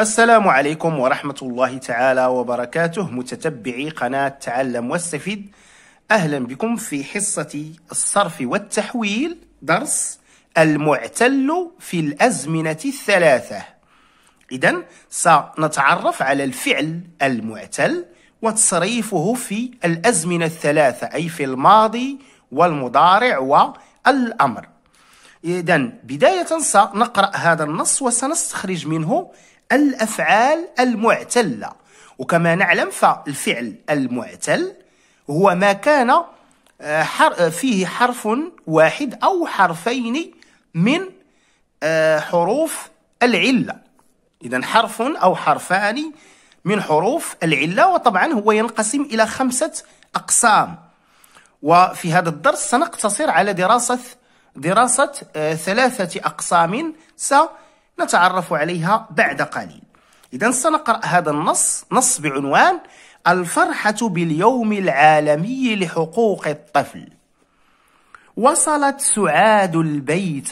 السلام عليكم ورحمة الله تعالى وبركاته متتبعي قناة تعلم واستفيد أهلا بكم في حصة الصرف والتحويل درس المعتل في الأزمنة الثلاثة إذا سنتعرف على الفعل المعتل وتصريفه في الأزمنة الثلاثة أي في الماضي والمضارع والأمر إذا بداية سنقرأ هذا النص وسنستخرج منه الأفعال المعتلة وكما نعلم فالفعل المعتل هو ما كان آه، آه، فيه حرف واحد أو حرفين من آه، حروف العلة إذا حرف أو حرفان من حروف العلة وطبعا هو ينقسم إلى خمسة أقسام وفي هذا الدرس سنقتصر على دراسة دراسة آه، ثلاثة أقسام سنتعرف عليها بعد قليل إذا سنقرأ هذا النص نص بعنوان الفرحة باليوم العالمي لحقوق الطفل وصلت سعاد البيت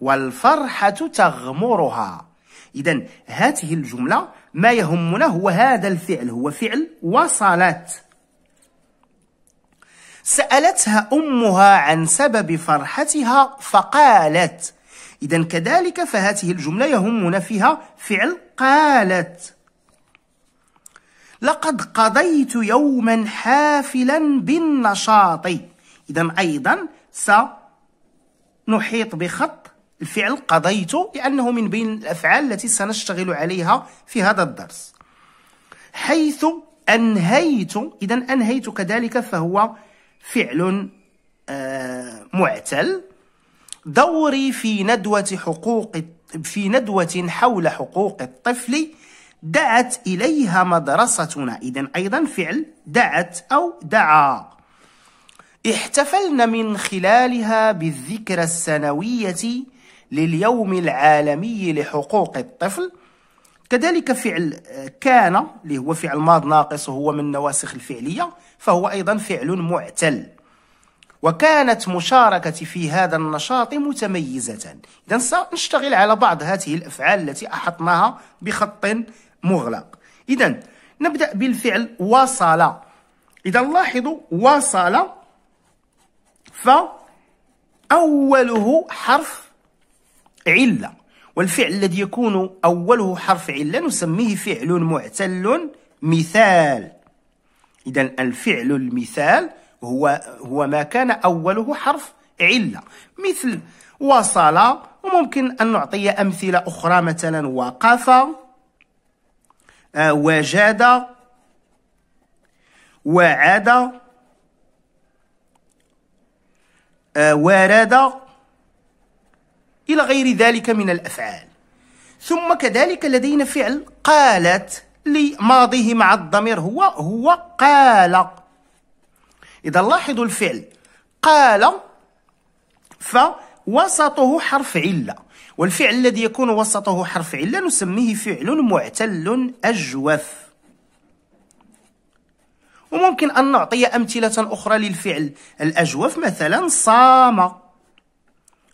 والفرحة تغمرها إذا هذه الجملة ما يهمنا هو هذا الفعل هو فعل وصلت سألتها أمها عن سبب فرحتها فقالت إذا كذلك فهذه الجملة يهمنا فيها فعل قالت لقد قضيت يوما حافلا بالنشاط إذا أيضا سنحيط بخط الفعل قضيت لأنه من بين الأفعال التي سنشتغل عليها في هذا الدرس حيث أنهيت إذا أنهيت كذلك فهو فعل آه، معتل دوري في ندوة حقوق في ندوة حول حقوق الطفل دعت إليها مدرستنا إذا أيضا فعل دعت أو دعا احتفلنا من خلالها بالذكرى السنوية لليوم العالمي لحقوق الطفل كذلك فعل كان اللي هو فعل ماض ناقص وهو من النواسخ الفعلية فهو أيضا فعل معتل وكانت مشاركتي في هذا النشاط متميزة إذا سنشتغل على بعض هذه الأفعال التي أحطناها بخط مغلق إذا نبدأ بالفعل وصل إذا لاحظوا وصل فأوله حرف علة والفعل الذي يكون أوله حرف علة نسميه فعل معتل مثال إذا الفعل المثال هو هو ما كان أوله حرف علة مثل وصل وممكن أن نعطي أمثلة أخرى مثلا وقف آه، وجاد وعاد آه، ورد إلى غير ذلك من الأفعال ثم كذلك لدينا فعل قالت لماضيه مع الضمير هو هو قال إذا لاحظوا الفعل قال فوسطه حرف علة والفعل الذي يكون وسطه حرف علة نسميه فعل معتل أجوف وممكن أن نعطي أمثلة أخرى للفعل الأجوف مثلا صام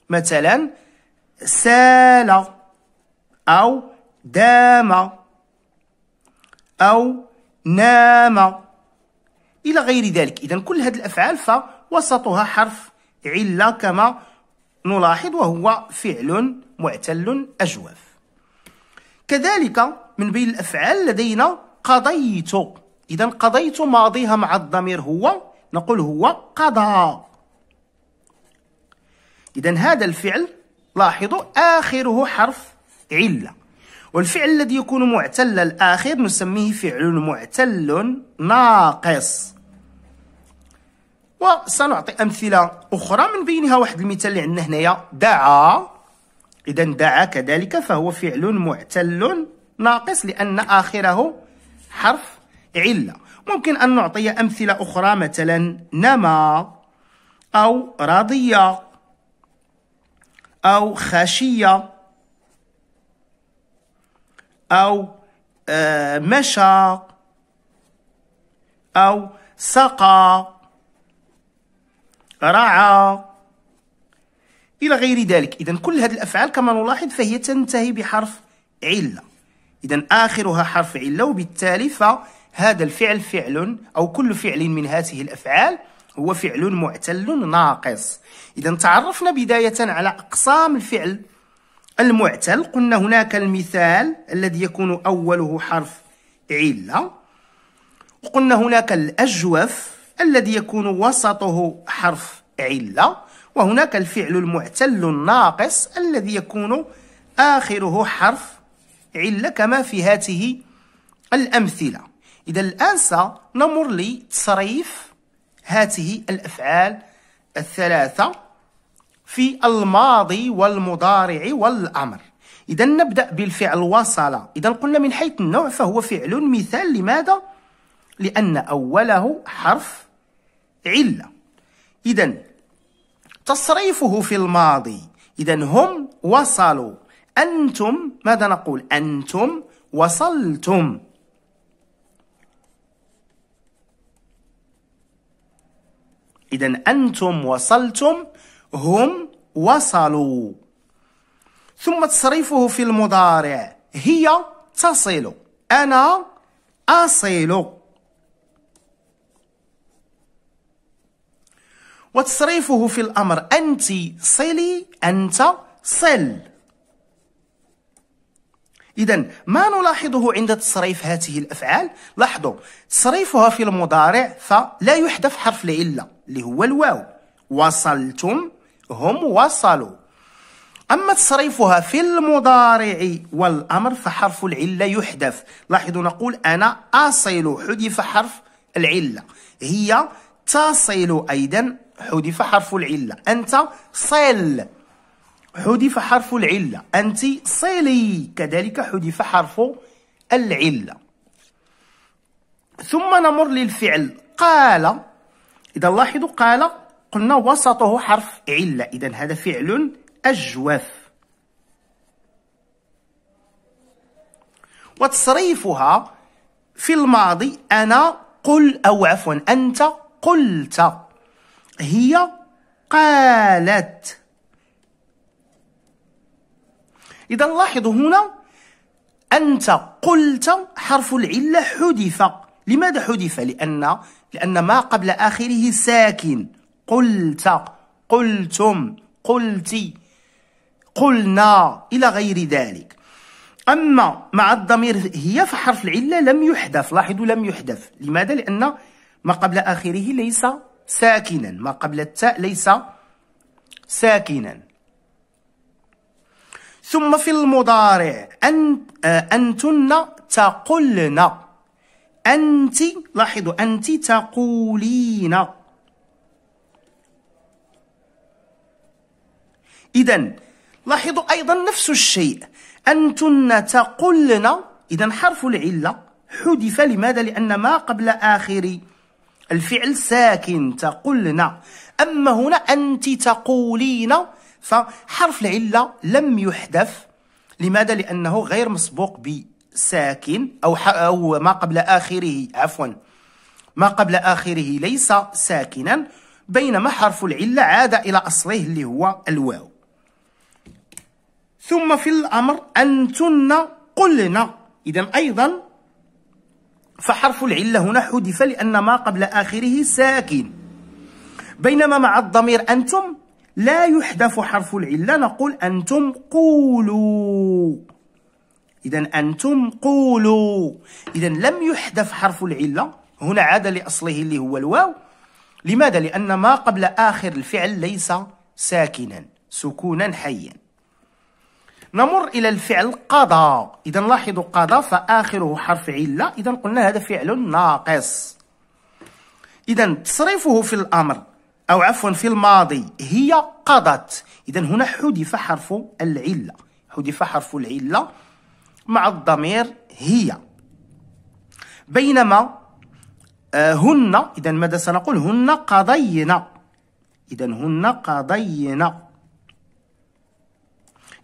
مثلا سال أو دام أو نام إلى غير ذلك إذا كل هذه الأفعال فوسطها حرف علة كما نلاحظ وهو فعل معتل أجوف كذلك من بين الأفعال لدينا قضيت إذا قضيت ماضيها مع الضمير هو نقول هو قضى إذا هذا الفعل لاحظوا آخره حرف علة والفعل الذي يكون معتل الآخر نسميه فعل معتل ناقص وسنعطي أمثلة أخرى من بينها واحد المثال اللي عندنا هنايا دعا إذا دعا كذلك فهو فعل معتل ناقص لأن آخره حرف علة ممكن أن نعطي أمثلة أخرى مثلا نما أو رضي أو خشية أو آه، مشى أو سقى رعى إلى غير ذلك إذا كل هذه الأفعال كما نلاحظ فهي تنتهي بحرف علة إذا آخرها حرف علة وبالتالي فهذا الفعل فعل أو كل فعل من هذه الأفعال هو فعل معتل ناقص إذا تعرفنا بداية على أقسام الفعل المعتل قلنا هناك المثال الذي يكون أوله حرف علة وقلنا هناك الأجوف الذي يكون وسطه حرف علة وهناك الفعل المعتل الناقص الذي يكون آخره حرف علة كما في هاته الأمثلة إذا الآن سنمر لتصريف هاته الأفعال الثلاثة في الماضي والمضارع والأمر إذا نبدأ بالفعل وصل إذا قلنا من حيث النوع فهو فعل مثال لماذا؟ لأن أوله حرف علة إذا تصريفه في الماضي إذا هم وصلوا أنتم ماذا نقول أنتم وصلتم إذا أنتم وصلتم هم وصلوا ثم تصريفه في المضارع هي تصل أنا أصل وتصريفه في الأمر أنت صلي أنت صل إذا ما نلاحظه عند تصريف هذه الأفعال لاحظوا تصريفها في المضارع فلا يحذف حرف العلة اللي هو الواو وصلتم هم وصلوا أما تصريفها في المضارع والأمر فحرف العلة يحذف لاحظوا نقول أنا أصل حذف حرف العلة هي تصل أيضا حذف حرف العلة أنت صل حذف حرف العلة أنت صلي كذلك حذف حرف العلة ثم نمر للفعل قال إذا لاحظوا قال قلنا وسطه حرف علة إذا هذا فعل أجوف وتصريفها في الماضي أنا قل أو عفوا أنت قلت هي قالت إذا لاحظوا هنا أنت قلت حرف العلة حذف لماذا حذف؟ لأن لأن ما قبل آخره ساكن قلت قلتم قلتي قلنا إلى غير ذلك أما مع الضمير هي فحرف العلة لم يحدث لاحظوا لم يحدث لماذا؟ لأن ما قبل آخره ليس ساكنا ما قبل التاء ليس ساكنا ثم في المضارع أن آه، أنتن تقلن أنت لاحظوا أنت تقولين إذا لاحظوا أيضا نفس الشيء أنتن تقلن إذا حرف العلة حذف لماذا؟ لأن ما قبل آخر الفعل ساكن تقلن أما هنا أنت تقولين فحرف العلة لم يحذف لماذا؟ لأنه غير مسبوق بساكن أو, أو ما قبل آخره عفوا ما قبل آخره ليس ساكنا بينما حرف العلة عاد إلى أصله اللي هو الواو ثم في الأمر أنتن قلنا إذا أيضا فحرف العلة هنا حذف لأن ما قبل آخره ساكن بينما مع الضمير أنتم لا يحذف حرف العلة نقول أنتم قولوا إذا أنتم قولوا إذا لم يحذف حرف العلة هنا عاد لأصله اللي هو الواو لماذا؟ لأن ما قبل آخر الفعل ليس ساكنا سكونا حيا نمر إلى الفعل قضى إذا لاحظوا قضى فآخره حرف علة إذا قلنا هذا فعل ناقص إذا تصريفه في الأمر أو عفوا في الماضي هي قضت إذا هنا حذف حرف العلة حذف حرف العلة مع الضمير هي بينما آه، هن إذا ماذا سنقول هن قضين إذا هن قضين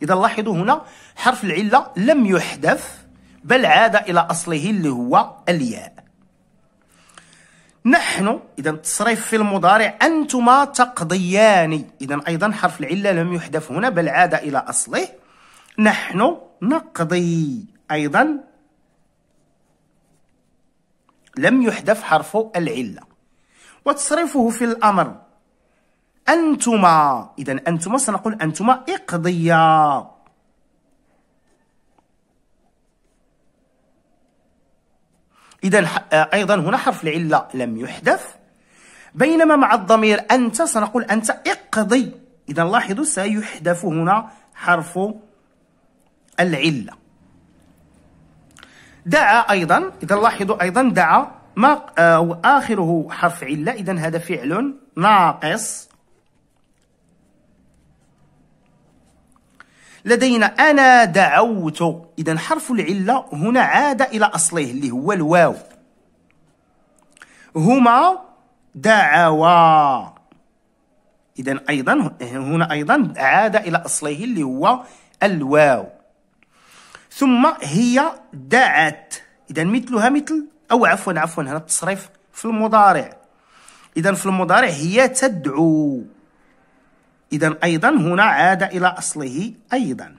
إذا لاحظوا هنا حرف العلة لم يحذف بل عاد إلى أصله اللي هو الياء نحن إذا تصريف في المضارع أنتما تقضيان إذا أيضا حرف العلة لم يحذف هنا بل عاد إلى أصله نحن نقضي أيضا لم يحذف حرف العلة وتصريفه في الأمر أنتما إذا أنتما سنقول أنتما اقضيا إذا آه، أيضا هنا حرف العلة لم يحدث بينما مع الضمير أنت سنقول أنت اقضي إذا لاحظوا سيحدث هنا حرف العلة دعا أيضا إذا لاحظوا أيضا دعا ما آه، آخره حرف علة إذا هذا فعل ناقص لدينا أنا دعوت إذا حرف العلة هنا عاد إلى أصله اللي هو الواو هما دعوا إذا أيضا هنا أيضا عاد إلى أصله اللي هو الواو ثم هي دعت إذا مثلها مثل أو عفوا عفوا هنا التصريف في المضارع إذا في المضارع هي تدعو إذا أيضا هنا عاد إلى أصله أيضا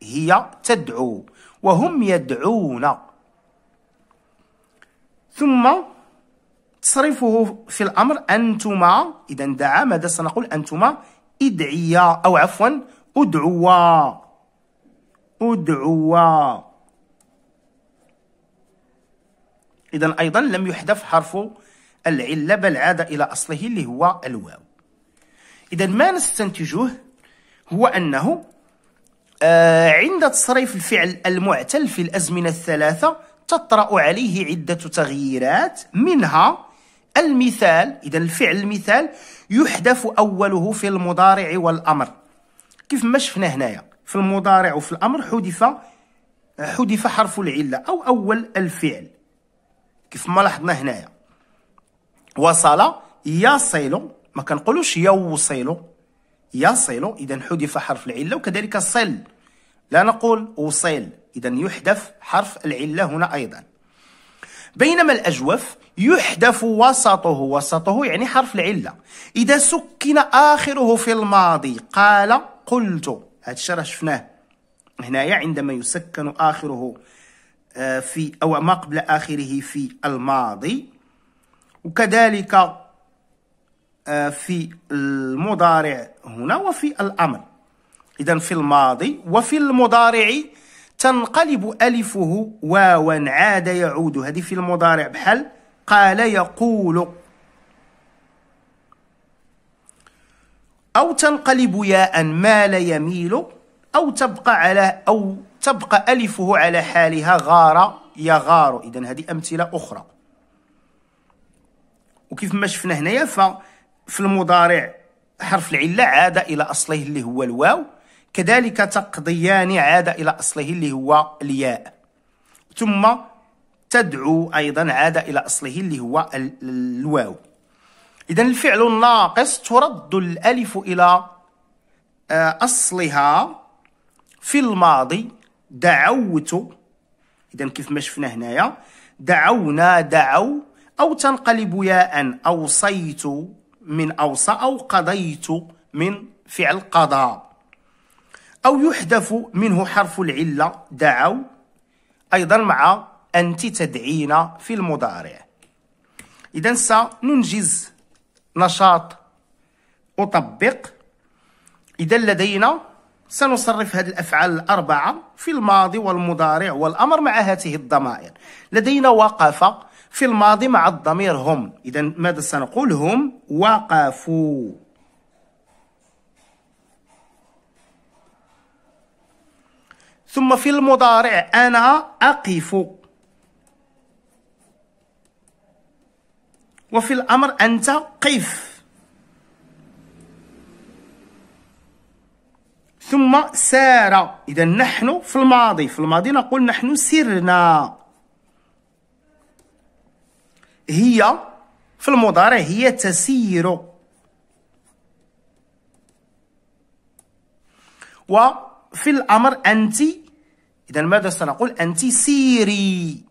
هي تدعو وهم يدعون ثم تصرفه في الأمر أنتما إذا دعا ماذا سنقول أنتما ادعيا أو عفوا ادعوا ادعوا إذا أيضا لم يحذف حرف العلة بل عاد إلى أصله اللي هو الواو إذا ما نستنتجه هو أنه آه، عند تصريف الفعل المعتل في الأزمنة الثلاثة تطرأ عليه عدة تغييرات منها المثال إذا الفعل المثال يحدف أوله في المضارع والأمر كيف ما شفنا هنايا في المضارع وفي الأمر حدف حدف حرف العلة أو أول الفعل كيف ما لاحظنا هنايا وصل يصل ما كنقولوش يوصلوا يصل اذا حذف حرف العله وكذلك صل لا نقول وصل اذا يحذف حرف العله هنا ايضا بينما الاجوف يحذف وسطه وسطه يعني حرف العله اذا سكن اخره في الماضي قال قلت هذا الشيء راه شفناه هنايا عندما يسكن اخره آه، في او ما قبل اخره في الماضي وكذلك آه، في المضارع هنا وفي الأمر إذا في الماضي وفي المضارع تنقلب ألفه واوا عاد يعود هذه في المضارع بحال قال يقول أو تنقلب ياء مال يميل أو تبقى على أو تبقى ألفه على حالها غار يغار إذا هذه أمثلة أخرى وكيف ما شفنا هنايا ف في المضارع حرف العلة عاد إلى أصله اللي هو الواو كذلك تقضيان عاد إلى أصله اللي هو الياء ثم تدعو أيضا عاد إلى أصله اللي هو الواو إذا الفعل الناقص ترد الألف إلى آه، أصلها في الماضي دعوت إذا كيف ما شفنا هنايا دعونا دعوا أو تنقلب ياء أوصيت من أوصى أو قضيت من فعل قضى أو يحذف منه حرف العلة دعوا أيضا مع أنت تدعين في المضارع إذا سننجز نشاط أطبق إذا لدينا سنصرف هذه الأفعال الأربعة في الماضي والمضارع والأمر مع هذه الضمائر لدينا وقف في الماضي مع الضمير هم إذا ماذا سنقول هم وقفوا ثم في المضارع أنا أقف وفي الأمر أنت قف ثم سار إذا نحن في الماضي في الماضي نقول نحن سرنا هي في المضارع هي تسير وفي الأمر أنت إذا ماذا سنقول أنت سيري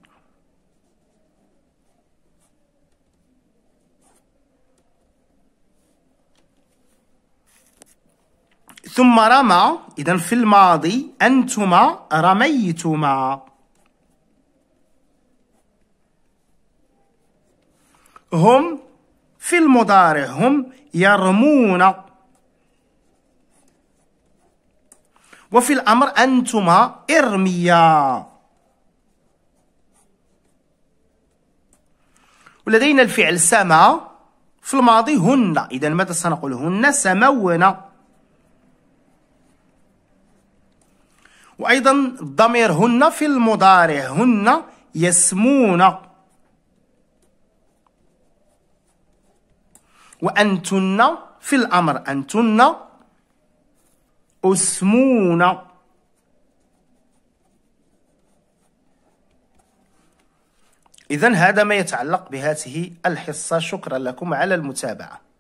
ثم رمى إذا في الماضي أنتما رميتما هم في المضارع هم يرمون وفي الأمر أنتما ارميا ولدينا الفعل سما في الماضي هن إذا ماذا سنقول هن سمونا وأيضا الضمير هن في المضارع هن يسمون وأنتن في الأمر أنتن أسمون إذا هذا ما يتعلق بهذه الحصة شكرا لكم على المتابعة